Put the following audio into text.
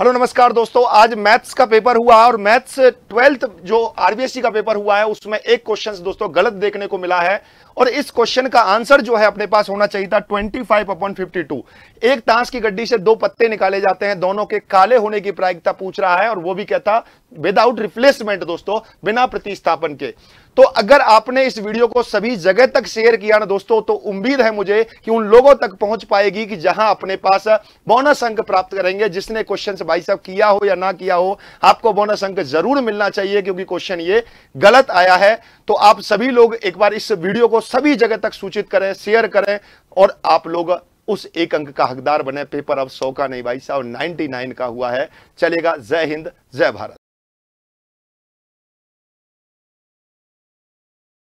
hello नमस्कार दोस्तों आज मैथ्स का पेपर हुआ और मैथ्स ट्वेल्थ जो आरबीएससी का पेपर हुआ है उसमें एक क्वेश्चन दोस्तों गलत देखने को मिला है और इस क्वेश्चन का आंसर जो है अपने पास होना चाहिए था 25 फाइव अपॉन फिफ्टी एक तांस की गड्डी से दो पत्ते निकाले जाते हैं दोनों के काले होने की प्रायिकता पूछ रहा है और वो भी कहता विदाउट रिप्लेसमेंट दोस्तों बिना प्रतिस्थापन के तो अगर आपने इस वीडियो को सभी जगह तक शेयर किया ना दोस्तों तो उम्मीद है मुझे कि उन लोगों तक पहुंच पाएगी कि जहां अपने पास बोनस अंक प्राप्त करेंगे जिसने क्वेश्चन भाई साहब किया हो या ना किया हो आपको बोनस अंक जरूर मिलना चाहिए क्योंकि क्वेश्चन ये गलत आया है तो आप सभी लोग एक बार इस वीडियो को सभी जगह तक सूचित करें शेयर करें और आप लोग उस एक अंक का हकदार बने पेपर अब सौ का नहीं भाई साहब 99 का हुआ है चलेगा जय हिंद जय भारत